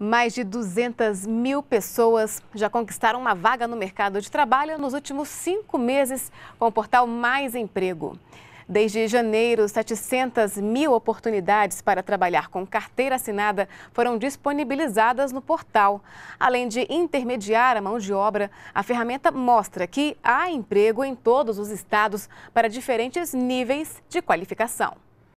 Mais de 200 mil pessoas já conquistaram uma vaga no mercado de trabalho nos últimos cinco meses com o portal Mais Emprego. Desde janeiro, 700 mil oportunidades para trabalhar com carteira assinada foram disponibilizadas no portal. Além de intermediar a mão de obra, a ferramenta mostra que há emprego em todos os estados para diferentes níveis de qualificação.